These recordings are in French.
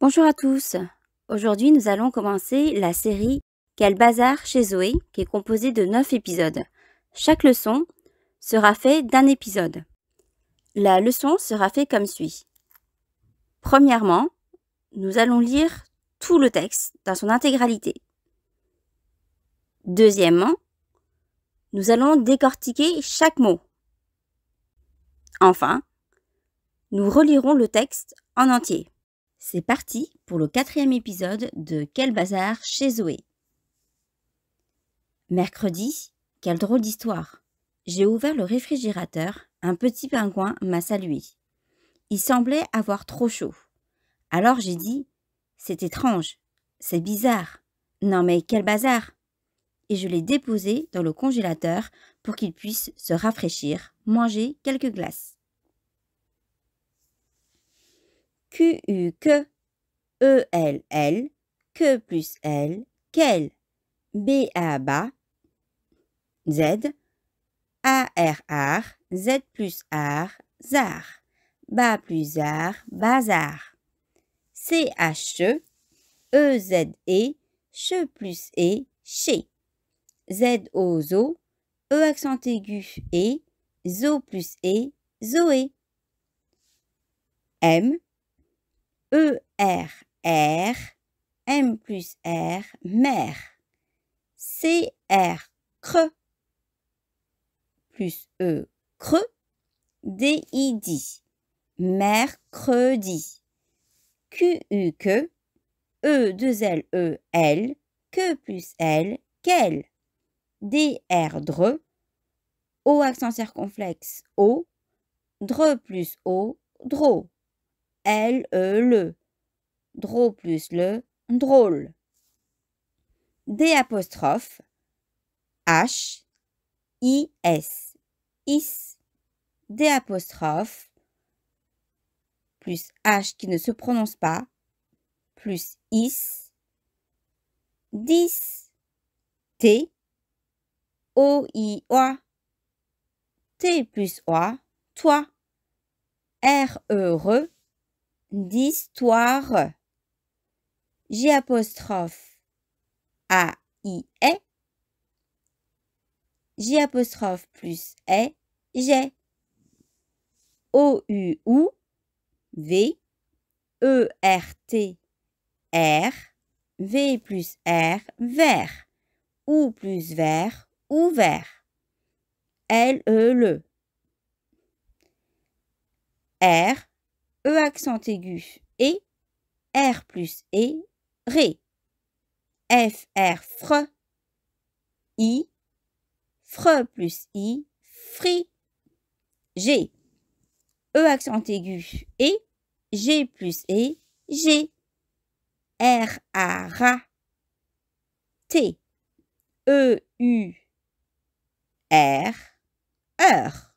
Bonjour à tous. Aujourd'hui, nous allons commencer la série Quel bazar chez Zoé, qui est composée de 9 épisodes. Chaque leçon sera faite d'un épisode. La leçon sera faite comme suit. Premièrement, nous allons lire tout le texte dans son intégralité. Deuxièmement, nous allons décortiquer chaque mot. Enfin, nous relirons le texte en entier. C'est parti pour le quatrième épisode de Quel bazar chez Zoé. Mercredi, quelle drôle d'histoire. J'ai ouvert le réfrigérateur, un petit pingouin m'a salué. Il semblait avoir trop chaud. Alors j'ai dit C'est étrange, c'est bizarre. Non mais quel bazar Et je l'ai déposé dans le congélateur pour qu'il puisse se rafraîchir, manger quelques glaces. Q-U-Q e L, l que plus L, quel, b b Z, A-R-R Z plus R zar, Ba plus R bazar, E-Z-E e che plus E CHE Z O Z O E accent aigu E zo plus ZO-E zoé. E, M, E, R, M plus R, mer. R, creux, plus E, creux. D mercredi. QU, que. E, 2 L, E, L, que plus L, quel. R, dre. O, accent circonflexe, O. Dre plus O, dro. L, E, le. dro plus le, drôle. D apostrophe. H, I, S. Is. D apostrophe. Plus H qui ne se prononce pas. Plus is. 10. T. O, I, O. T plus O. Toi. R, E, RE d'histoire. J apostrophe A I E. J apostrophe plus E, j'ai. O U U V E R T R V plus R vert ou plus vert ouvert L E le R E accent aigu E, R plus E, ré. F, R, fre, I, fre plus I, fri, G. E accent aigu E, G plus E, G. R, A, ra, T. E, U, R, heure.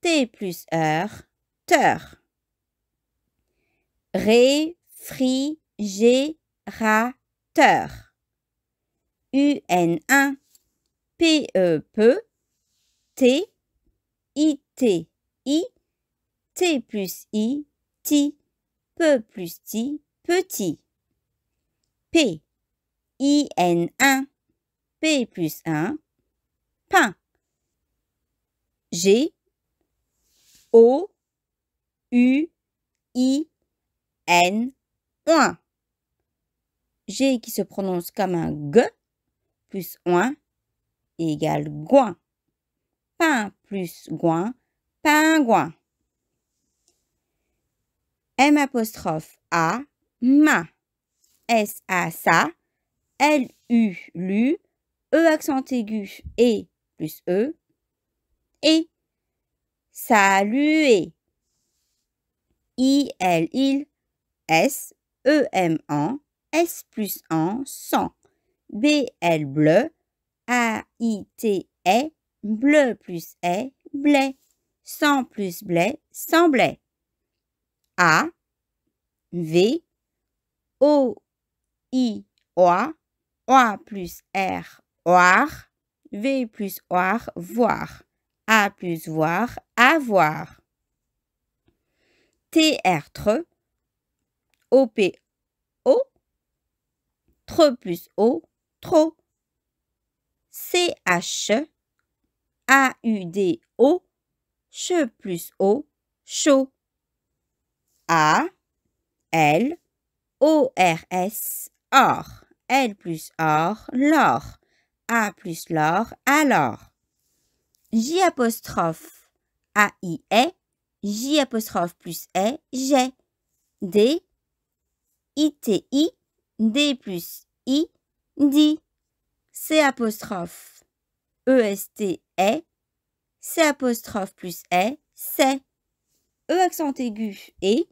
T plus Eur, teur. Réfrigérateur. UN1 p PEP T IT I T plus I T peu plus T petit P IN1 P plus 1 pain G O U I N, oin. G qui se prononce comme un G plus oin égale goin. Pain plus goin, pingouin. M apostrophe A, ma. S A sa. L U lu. E accent aigu et plus E. Et. Saluer. I L il S, E, M, en, S plus en, 100. B, L, bleu. A, I, T, E, bleu plus E, blé. Sans plus blé, blé A, V, O, I, O A plus R, oar. V plus or voir. A plus voir, avoir. T, R, tre. O-P-O, TRE plus O, TRO. d o CHE plus O, chaud. A, L, o r s OR. L plus OR, LOR. A plus LOR, alors. J apostrophe A, I, E. J apostrophe plus E, j'ai. D, I-T-I, D plus I, D C apostrophe, EST e C apostrophe plus E, c'est, E accent aigu et,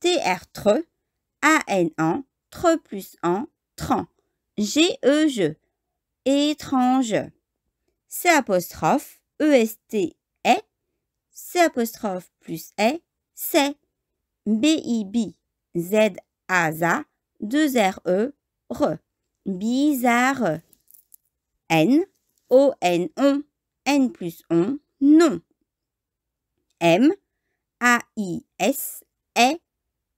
TR tre, AN en, tre plus en, tran, G E je, étrange, C apostrophe, EST e C apostrophe plus e, B c'est, b Z Asa, deux R-E, re. Bizarre. N, O-N, on. N plus on, non. M, A-I-S, est.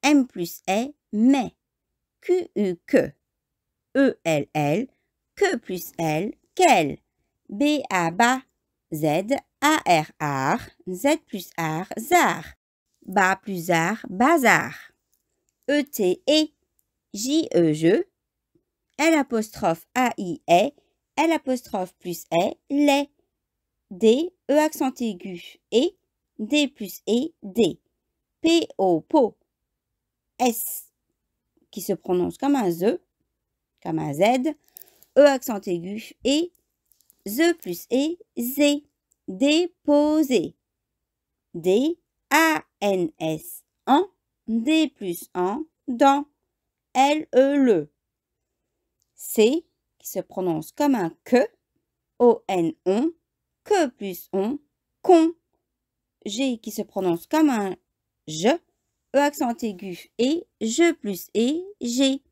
M plus est, mais. Q-U, que. E-L-L, que plus L, quel. B-A, bas. Z, A-R, ar. Z plus r zar. Ba plus ar, bazar. E-T-E, J-E, je, L apostrophe A-I-E, L apostrophe plus E, les, D, E accent aigu, E D plus E, D, P, O, po, S, qui se prononce comme un Z, comme un Z, E accent aigu, E Z plus E, Z, déposer, D, A, N, S, en, D plus en, dans L, E, le. C, qui se prononce comme un que, O, N, on, que plus on, con. G, qui se prononce comme un je, E accent aigu et, je plus et, G.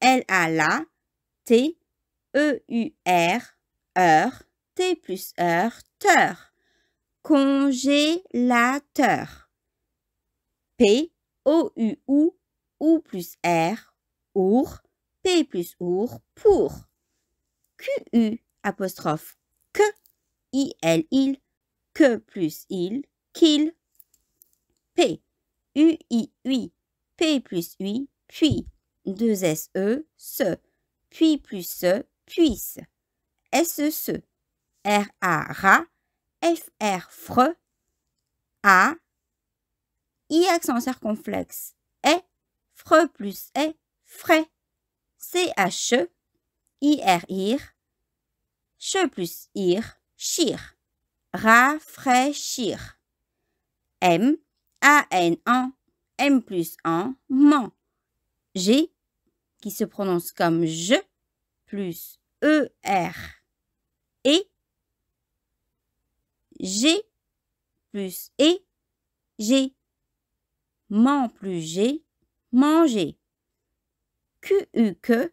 L, A, la, T, E, U, R, heure, T plus heure, teur. Congélateur. P, O, U, ou, ou plus R, our, P plus our, pour. Q, U, apostrophe que, L, il, que plus il, qu'il, P, U, I, UI, P plus UI, puis, 2 S, E, se, puis plus se, puisse, S, se, R, A, ra, F, R, fre, A, I accent circonflexe, est, fre plus est, frais. E, CH, IR, ir, che plus ir, chir. chir M, A, N, en, M plus en, man G, qui se prononce comme je, plus E, R. Et, G, plus e G man plus g, manger. Q U que,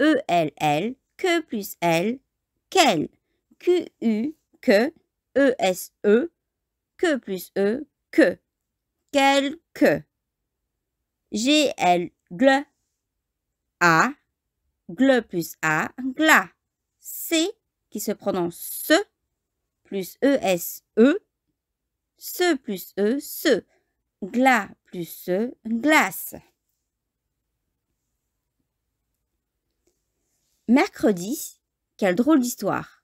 E L L, que plus L, quel. Q U que, E S E, que plus E, que. que. G L gle, A, gl plus A, gla. C qui se prononce se, plus E S E, se plus E, se. Glas plus glace. Mercredi, quelle drôle d'histoire.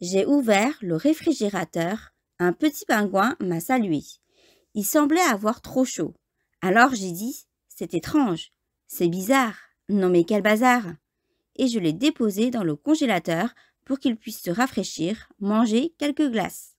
J'ai ouvert le réfrigérateur, un petit pingouin m'a salué. Il semblait avoir trop chaud. Alors j'ai dit, c'est étrange, c'est bizarre, non mais quel bazar. Et je l'ai déposé dans le congélateur pour qu'il puisse se rafraîchir, manger quelques glaces.